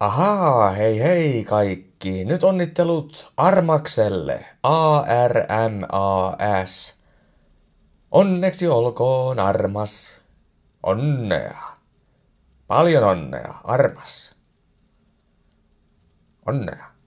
Ahaa, hei hei kaikki. Nyt onnittelut Armakselle. A-R-M-A-S. Onneksi olkoon, Armas. Onnea. Paljon onnea, Armas. Onnea.